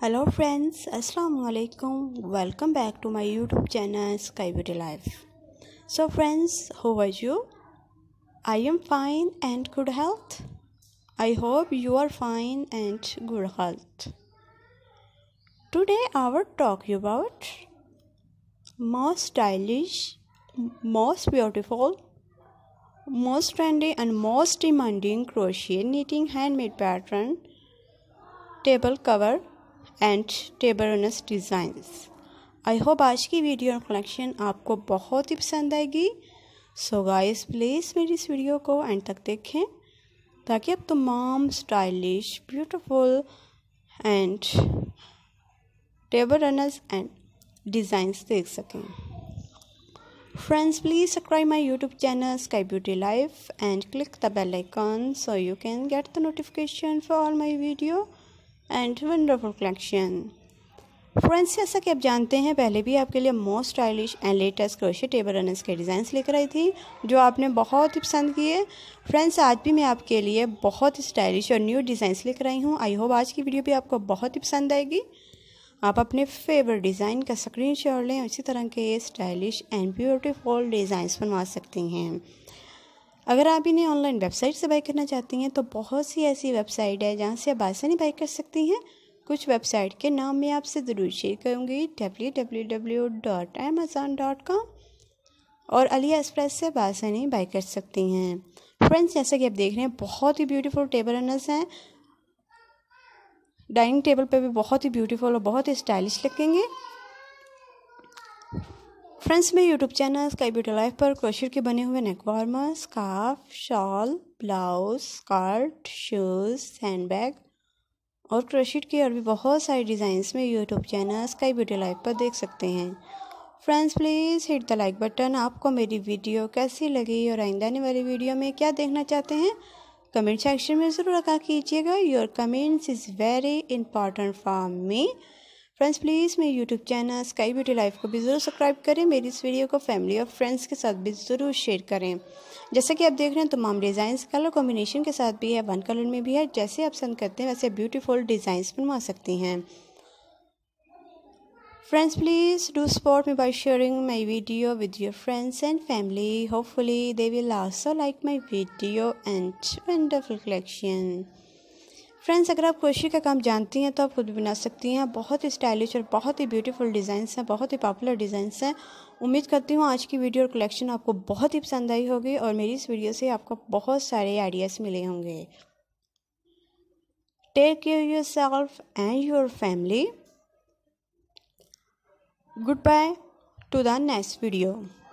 hello friends Assalamualaikum. alaikum welcome back to my youtube channel sky beauty life so friends how are you i am fine and good health i hope you are fine and good health today i will talk about most stylish most beautiful most trendy and most demanding crochet knitting handmade pattern table cover and टेबरनस designs I hope आज की video collection आपको बहुत ही पसंद आएगी so guys please मेरी इस video को एंड तक देखें ताकि आप तमाम stylish beautiful and table runners and designs देख सकें friends please subscribe my YouTube channel sky beauty life and click the bell icon so you can get the notification for all my video and wonderful collection friends जैसा कि आप जानते हैं पहले भी आपके लिए most stylish and latest crochet table runners के डिज़ाइंस लेकर आई थी जो आपने बहुत ही पसंद किए फ्रेंड्स आज भी मैं आपके लिए बहुत ही स्टाइलिश और न्यू डिज़ाइंस लेकर आई हूँ आई होप आज की वीडियो भी आपको बहुत ही पसंद आएगी आप अपने फेवरेट डिज़ाइन का स्क्रीन शॉट लें इसी तरह के स्टाइलिश एंड ब्यूटीफुल डिज़ाइंस बनवा सकती हैं अगर आप इन्हें ऑनलाइन वेबसाइट से बाई करना चाहती हैं तो बहुत सी ऐसी वेबसाइट है जहाँ से आप आसानी बाई कर सकती हैं कुछ वेबसाइट के नाम मैं आपसे ज़रूर शेयर करूँगी W W W dot Amazon dot com और अलिया एक्सप्रेस से आप आसानी बाई कर सकती हैं फ्रेंड्स जैसा कि आप देख रहे हैं बहुत ही ब्यूटीफुल टेबल रनर्स हैं डाइनिंग टेबल पे भी बहुत ही ब्यूटीफुल और बहुत ही स्टाइलिश लगेंगे फ्रेंड्स में YouTube channel sky beauty life पर क्रोशर के बने हुए neck warmer scarf shawl blouse skirt shoes hand bag और क्रोशर के और भी बहुत सारे डिज़ाइंस में YouTube channel sky beauty life पर देख सकते हैं friends please hit the like button आपको मेरी वीडियो कैसी लगी और आइंदा आने वाली वीडियो में क्या देखना चाहते हैं कमेंट सेक्शन में ज़रूर रखा कीजिएगा your comments is very important for me friends please मेरे YouTube channel sky beauty life को भी ज़रूर सब्सक्राइब करें मेरी इस वीडियो को फैमिली और फ्रेंड्स के साथ भी ज़रूर शेयर करें जैसा कि आप देख रहे हैं तमाम डिज़ाइंस कलर कॉम्बिनेशन के साथ भी है वन कलर में भी है जैसे आप पसंद करते हैं वैसे ब्यूटीफुल डिज़ाइंस बनवा सकती हैं friends please do support me by sharing my video with your friends and family hopefully they will also like my video and wonderful collection friends अगर आप क्रोशी का काम जानती हैं तो आप खुद बना सकती हैं बहुत ही स्टाइलिश और बहुत ही ब्यूटीफुल डिज़ाइंस हैं बहुत ही पॉपुलर डिज़ाइंस हैं उम्मीद करती हूँ आज की वीडियो और कलेक्शन आपको बहुत ही पसंद आई होगी और मेरी इस वीडियो से आपको बहुत सारे आइडियाज़ मिले होंगे take care your self and your family by two the next video